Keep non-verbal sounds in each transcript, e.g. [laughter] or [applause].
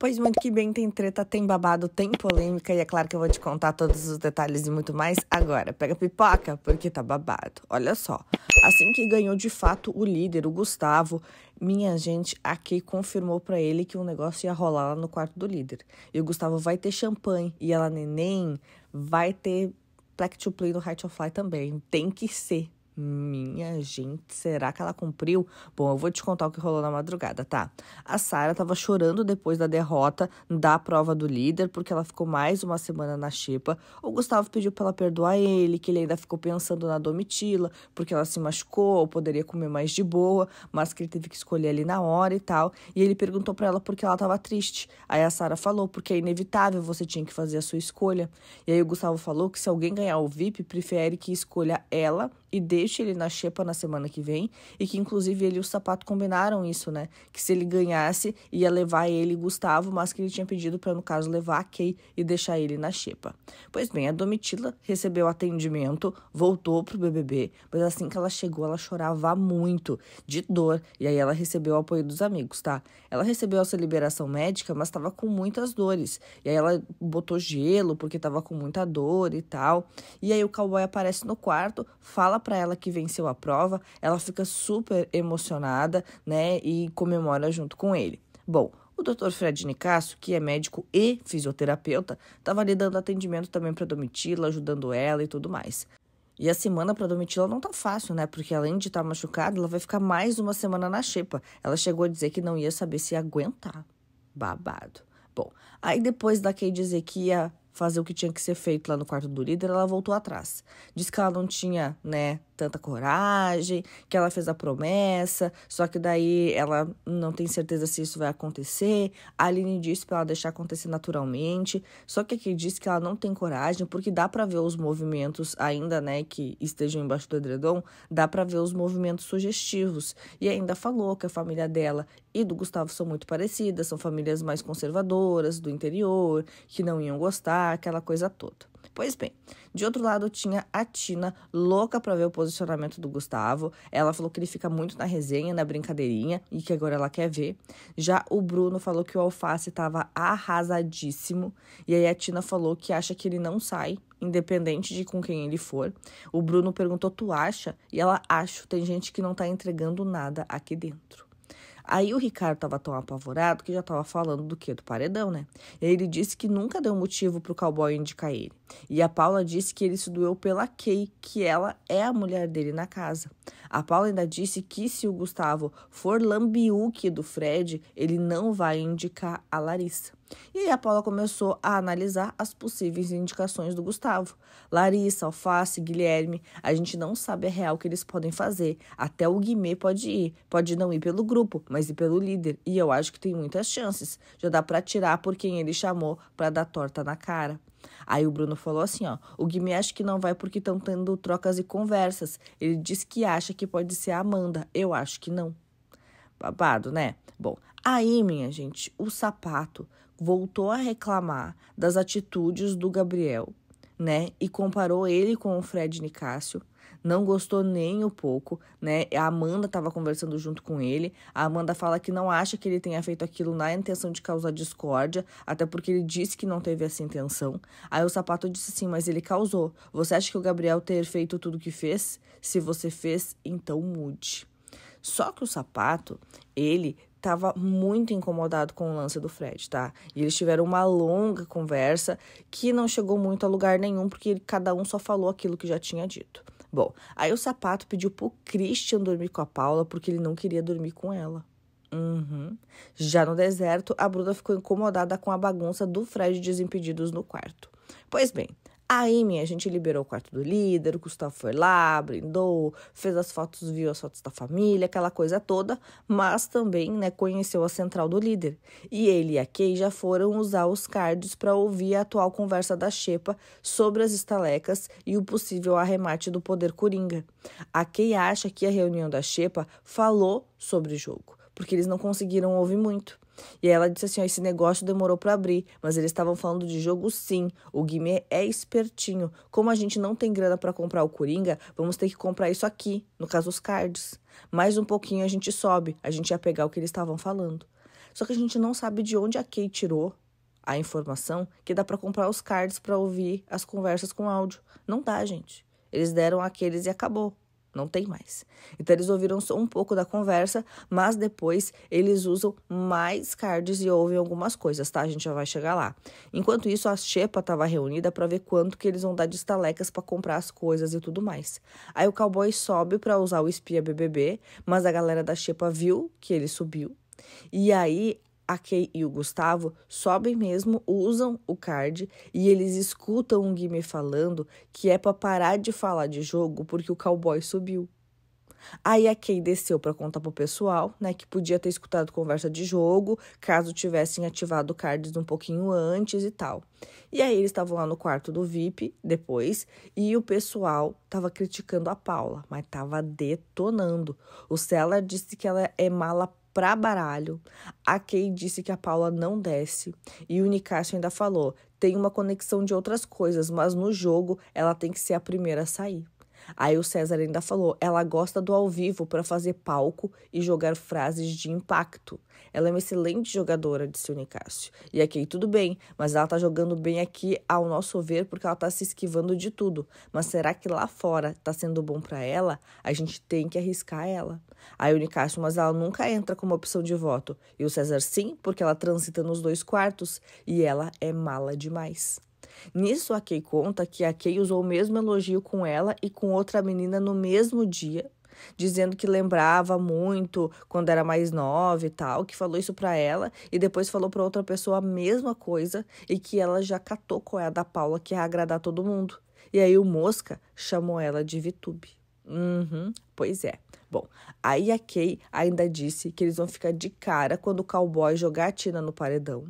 Pois muito que bem, tem treta, tem babado, tem polêmica e é claro que eu vou te contar todos os detalhes e muito mais agora. Pega pipoca, porque tá babado. Olha só, assim que ganhou de fato o líder, o Gustavo, minha gente, aqui confirmou para ele que o um negócio ia rolar lá no quarto do líder. E o Gustavo vai ter champanhe e ela, neném, vai ter Black to Play no Height of Fly também. Tem que ser, minha gente, será que ela cumpriu? Bom, eu vou te contar o que rolou na madrugada, tá? A Sara estava chorando depois da derrota da prova do líder, porque ela ficou mais uma semana na xepa. O Gustavo pediu para ela perdoar ele, que ele ainda ficou pensando na domitila, porque ela se machucou, poderia comer mais de boa, mas que ele teve que escolher ali na hora e tal. E ele perguntou para ela por que ela estava triste. Aí a Sara falou, porque é inevitável, você tinha que fazer a sua escolha. E aí o Gustavo falou que se alguém ganhar o VIP, prefere que escolha ela e deixe ele na xepa na semana que vem. E que inclusive ele e o sapato combinaram isso, né? Que se ele ganhasse, ia levar ele e Gustavo, mas que ele tinha pedido para, no caso, levar a Kay e deixar ele na xepa. Pois bem, a Domitila recebeu atendimento, voltou pro BBB, mas assim que ela chegou, ela chorava muito, de dor, e aí ela recebeu o apoio dos amigos, tá? Ela recebeu essa liberação médica, mas estava com muitas dores. E aí ela botou gelo porque estava com muita dor e tal. E aí o cowboy aparece no quarto, fala fala para ela que venceu a prova, ela fica super emocionada, né, e comemora junto com ele. Bom, o Dr. Fred Nicasso, que é médico e fisioterapeuta, estava lhe dando atendimento também para Domitila, ajudando ela e tudo mais. E a semana para Domitila não tá fácil, né? Porque além de estar tá machucada, ela vai ficar mais uma semana na xepa. Ela chegou a dizer que não ia saber se ia aguentar. Babado. Bom, aí depois da Kay dizer que ia fazer o que tinha que ser feito lá no quarto do líder, ela voltou atrás. Diz que ela não tinha, né, tanta coragem, que ela fez a promessa, só que daí ela não tem certeza se isso vai acontecer. A Aline disse para ela deixar acontecer naturalmente, só que aqui diz que ela não tem coragem, porque dá para ver os movimentos ainda, né, que estejam embaixo do edredom, dá para ver os movimentos sugestivos. E ainda falou que a família dela e do Gustavo são muito parecidas, são famílias mais conservadoras, do interior, que não iam gostar, aquela coisa toda. Pois bem, de outro lado tinha a Tina, louca para ver o posicionamento do Gustavo. Ela falou que ele fica muito na resenha, na brincadeirinha e que agora ela quer ver. Já o Bruno falou que o Alface estava arrasadíssimo e aí a Tina falou que acha que ele não sai, independente de com quem ele for. O Bruno perguntou: "Tu acha?" E ela: "Acho, tem gente que não tá entregando nada aqui dentro." Aí o Ricardo tava tão apavorado que já tava falando do que? Do paredão, né? Ele disse que nunca deu motivo pro cowboy indicar ele. E a Paula disse que ele se doeu pela Kay, que ela é a mulher dele na casa. A Paula ainda disse que se o Gustavo for lambiuque do Fred, ele não vai indicar a Larissa. E aí a Paula começou a analisar as possíveis indicações do Gustavo. Larissa, Alface, Guilherme, a gente não sabe a real que eles podem fazer. Até o Guimê pode ir, pode não ir pelo grupo, mas ir pelo líder. E eu acho que tem muitas chances. Já dá para tirar por quem ele chamou para dar torta na cara. Aí o Bruno falou assim, ó, o Guimê acha que não vai porque estão tendo trocas e conversas. Ele diz que acha que pode ser a Amanda. Eu acho que não. Babado, né? Bom, aí, minha gente, o sapato voltou a reclamar das atitudes do Gabriel, né? E comparou ele com o Fred Nicásio. Não gostou nem um pouco, né? A Amanda estava conversando junto com ele. A Amanda fala que não acha que ele tenha feito aquilo na intenção de causar discórdia, até porque ele disse que não teve essa intenção. Aí o sapato disse assim: mas ele causou. Você acha que o Gabriel ter feito tudo que fez? Se você fez, então mude. Só que o sapato, ele tava muito incomodado com o lance do Fred, tá? E eles tiveram uma longa conversa que não chegou muito a lugar nenhum, porque cada um só falou aquilo que já tinha dito. Bom, aí o sapato pediu pro Christian dormir com a Paula porque ele não queria dormir com ela. Uhum. Já no deserto, a Bruna ficou incomodada com a bagunça do Fred Desimpedidos no quarto. Pois bem, Aí, minha gente liberou o quarto do líder, o Gustavo foi lá, brindou, fez as fotos, viu as fotos da família, aquela coisa toda, mas também, né, conheceu a central do líder. E ele e a Kay já foram usar os cards para ouvir a atual conversa da Xepa sobre as estalecas e o possível arremate do poder coringa. A Kay acha que a reunião da Xepa falou sobre o jogo, porque eles não conseguiram ouvir muito. E ela disse assim: esse negócio demorou para abrir, mas eles estavam falando de jogo sim. O Guimê é espertinho. Como a gente não tem grana para comprar o Coringa, vamos ter que comprar isso aqui, no caso os cards. Mais um pouquinho a gente sobe, a gente ia pegar o que eles estavam falando. Só que a gente não sabe de onde a Kay tirou a informação que dá para comprar os cards para ouvir as conversas com áudio. Não dá, gente. Eles deram aqueles e acabou. Não tem mais. Então eles ouviram só um pouco da conversa, mas depois eles usam mais cards e ouvem algumas coisas, tá? A gente já vai chegar lá. Enquanto isso, a Shepa estava reunida para ver quanto que eles vão dar de estalecas para comprar as coisas e tudo mais. Aí o cowboy sobe para usar o espia BBB, mas a galera da Shepa viu que ele subiu. E aí a Kay e o Gustavo sobem mesmo, usam o card e eles escutam o Guime falando que é para parar de falar de jogo porque o cowboy subiu. Aí a Kay desceu para contar pro pessoal, né, que podia ter escutado conversa de jogo, caso tivessem ativado cards um pouquinho antes e tal. E aí eles estavam lá no quarto do VIP depois, e o pessoal tava criticando a Paula, mas tava detonando. O Seller disse que ela é mala para baralho. A Kay disse que a Paula não desce e o Nicásio ainda falou: "Tem uma conexão de outras coisas, mas no jogo ela tem que ser a primeira a sair". Aí o César ainda falou: ela gosta do ao vivo para fazer palco e jogar frases de impacto. Ela é uma excelente jogadora, disse o Nicásio. E aqui tudo bem, mas ela tá jogando bem aqui ao nosso ver porque ela tá se esquivando de tudo. Mas será que lá fora tá sendo bom para ela? A gente tem que arriscar ela. Aí o Nicásio, mas ela nunca entra como opção de voto. E o César sim, porque ela transita nos dois quartos e ela é mala demais. Nisso, a Kay conta que a Kay usou o mesmo elogio com ela e com outra menina no mesmo dia, dizendo que lembrava muito quando era mais nova e tal, que falou isso para ela e depois falou para outra pessoa a mesma coisa e que ela já catou com é a da Paula que ia é agradar todo mundo. E aí o Mosca chamou ela de Vitube. Uhum, pois é. Bom, aí a Kay ainda disse que eles vão ficar de cara quando o cowboy jogar a Tina no paredão.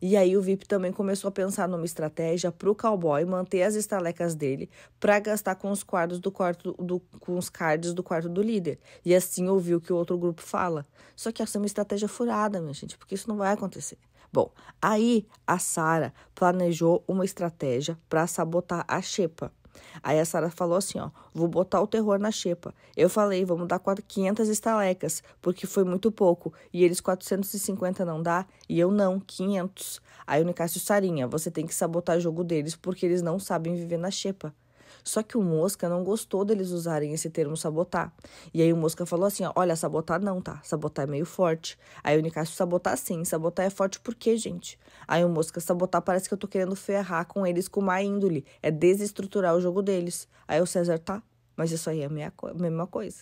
E aí o VIP também começou a pensar numa estratégia pro cowboy manter as estalecas dele para gastar com os quadros do quarto do, com os cards do quarto do líder. E assim ouvir o que o outro grupo fala. Só que essa é uma estratégia furada, minha gente, porque isso não vai acontecer. Bom, aí a Sara planejou uma estratégia para sabotar a Shepa. Aí a Sara falou assim, ó, vou botar o terror na xepa. Eu falei, vamos dar 500 estalecas, porque foi muito pouco, e eles 450 não dá, e eu não, 500. Aí o Nicásio Sarinha, você tem que sabotar o jogo deles, porque eles não sabem viver na xepa. Só que o Mosca não gostou deles usarem esse termo sabotar. E aí o Mosca falou assim: olha, sabotar não, tá? Sabotar é meio forte. Aí o Nicásio, sabotar sim. Sabotar é forte por quê, gente? Aí o Mosca, sabotar parece que eu tô querendo ferrar com eles com má índole. É desestruturar o jogo deles. Aí o César, tá? Mas isso aí é a mesma coisa.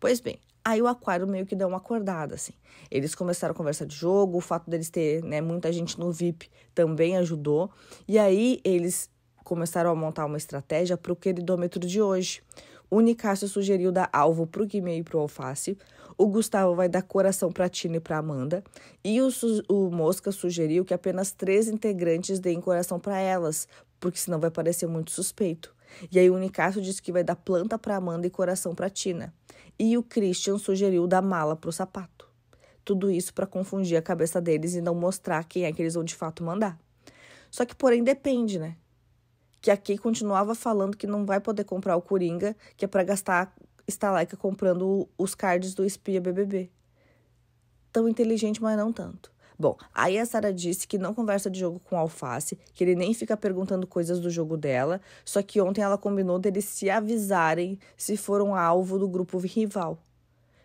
Pois bem, Aí o aquário meio que deu uma acordada, assim. Eles começaram a conversar de jogo, o fato deles ter né, muita gente no VIP também ajudou. E aí eles começaram a montar uma estratégia para o queridômetro de hoje. O Nicásio sugeriu dar alvo para o Guimê e para o Alface. O Gustavo vai dar coração para a Tina e para a Amanda. E o, o, Mosca sugeriu que apenas três integrantes deem coração para elas, porque senão vai parecer muito suspeito. E aí o Nicásio disse que vai dar planta para Amanda e coração para Tina. E o Christian sugeriu dar mala para o sapato. Tudo isso para confundir a cabeça deles e não mostrar quem é que eles vão de fato mandar. Só que, porém, depende, né? que aqui continuava falando que não vai poder comprar o Coringa, que é para gastar estaleca comprando os cards do Espia BBB. Tão inteligente, mas não tanto. Bom, aí a Sara disse que não conversa de jogo com Alface, que ele nem fica perguntando coisas do jogo dela, só que ontem ela combinou deles se avisarem se foram alvo do grupo rival.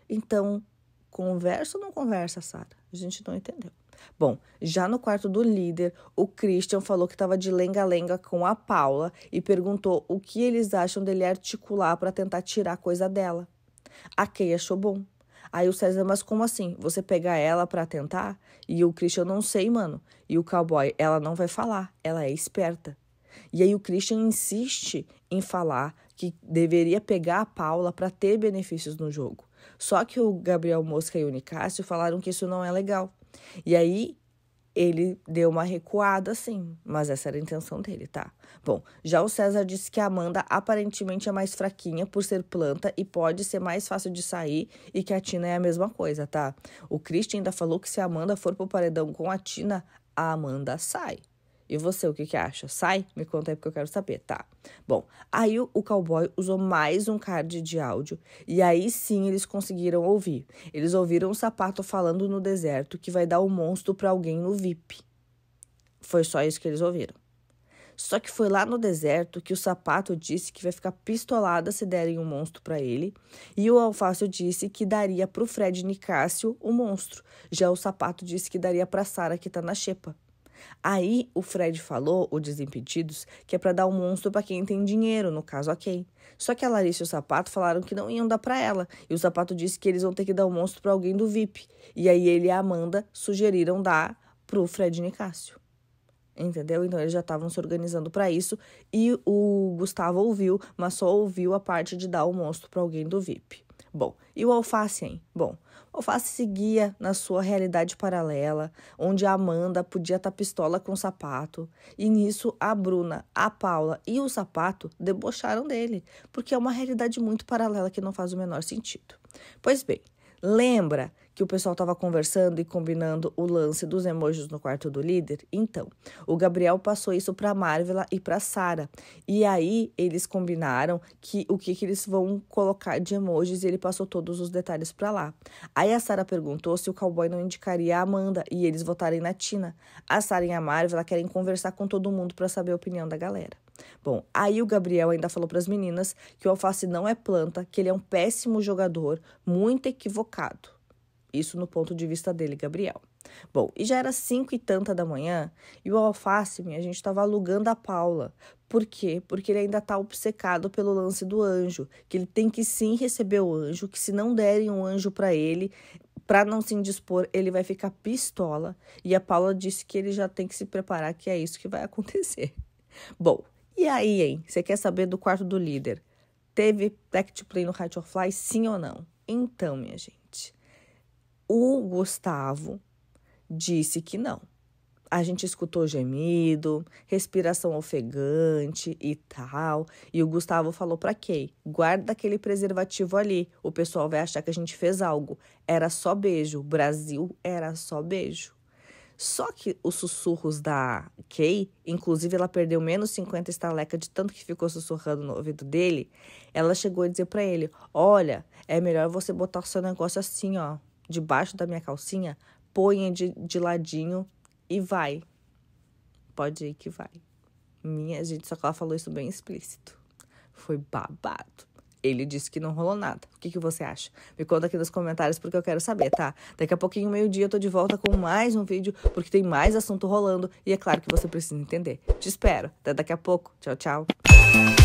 Então, conversa ou não conversa, Sara? A gente não entendeu. Bom, já no quarto do líder, o Christian falou que estava de lenga-lenga com a Paula e perguntou o que eles acham dele articular para tentar tirar a coisa dela. A Kay achou bom. Aí o César, mas como assim? Você pegar ela para tentar? E o Christian, não sei, mano. E o cowboy, ela não vai falar, ela é esperta. E aí o Christian insiste em falar que deveria pegar a Paula para ter benefícios no jogo. Só que o Gabriel Mosca e o Nicásio falaram que isso não é legal e aí ele deu uma recuada, assim, mas essa era a intenção dele, tá? Bom, já o César disse que a Amanda aparentemente é mais fraquinha por ser planta e pode ser mais fácil de sair e que a Tina é a mesma coisa, tá? O Christian ainda falou que se a Amanda for pro paredão com a Tina, a Amanda sai. E você, o que, que acha? Sai? Me conta aí porque eu quero saber, tá? Bom, aí o, o cowboy usou mais um card de áudio e aí sim eles conseguiram ouvir. Eles ouviram o um sapato falando no deserto que vai dar o um monstro para alguém no VIP. Foi só isso que eles ouviram. Só que foi lá no deserto que o sapato disse que vai ficar pistolada se derem um monstro para ele, e o Alfácio disse que daria pro Fred Nicásio o monstro. Já o sapato disse que daria pra Sara que tá na xepa. Aí o Fred falou, o Desimpedidos, que é para dar um monstro para quem tem dinheiro, no caso a Kay. Só que a Larissa e o Sapato falaram que não iam dar para ela, e o Sapato disse que eles vão ter que dar um monstro para alguém do VIP. E aí ele e a Amanda sugeriram dar pro Fred Nicásio. Entendeu? Então eles já estavam se organizando para isso e o Gustavo ouviu, mas só ouviu a parte de dar o monstro para alguém do VIP. Bom, e o alface, hein? Bom, ou faça-se seguia na sua realidade paralela, onde a Amanda podia estar pistola com o sapato. E nisso a Bruna, a Paula e o sapato debocharam dele, porque é uma realidade muito paralela que não faz o menor sentido. Pois bem, Lembra que o pessoal estava conversando e combinando o lance dos emojis no quarto do líder? Então, o Gabriel passou isso para Marvela e para Sara. E aí eles combinaram que o que, que eles vão colocar de emojis e ele passou todos os detalhes para lá. Aí a Sara perguntou se o cowboy não indicaria a Amanda e eles votarem na Tina. A Sara e a Marvela querem conversar com todo mundo para saber a opinião da galera. Bom, aí o Gabriel ainda falou para as meninas que o Alface não é planta, que ele é um péssimo jogador, muito equivocado. Isso no ponto de vista dele, Gabriel. Bom, e já era cinco e tanta da manhã e o Alface, minha gente, estava alugando a Paula. Por quê? Porque ele ainda está obcecado pelo lance do anjo, que ele tem que sim receber o anjo, que se não derem um anjo para ele, para não se indispor, ele vai ficar pistola. E a Paula disse que ele já tem que se preparar, que é isso que vai [laughs] acontecer. Bom, e aí, hein? Você quer saber do quarto do líder? Teve tech to play no High or Fly, sim ou não? Então, minha gente, o Gustavo disse que não. A gente escutou gemido, respiração ofegante e tal. E o Gustavo falou para quem? guarda aquele preservativo ali. O pessoal vai achar que a gente fez algo. Era só beijo. Brasil era só beijo. Só que os sussurros da Kay, inclusive ela perdeu menos 50 estaleca de tanto que ficou sussurrando no ouvido dele, ela chegou a dizer para ele: Olha, é melhor você botar o seu negócio assim, ó, debaixo da minha calcinha, ponha de, de ladinho e vai. Pode ir que vai. Minha gente, só que ela falou isso bem explícito. Foi babado. Ele disse que não rolou nada. O que, que você acha? Me conta aqui nos comentários porque eu quero saber, tá? Daqui a pouquinho, meio-dia, eu tô de volta com mais um vídeo porque tem mais assunto rolando e é claro que você precisa entender. Te espero. Até daqui a pouco. Tchau, tchau.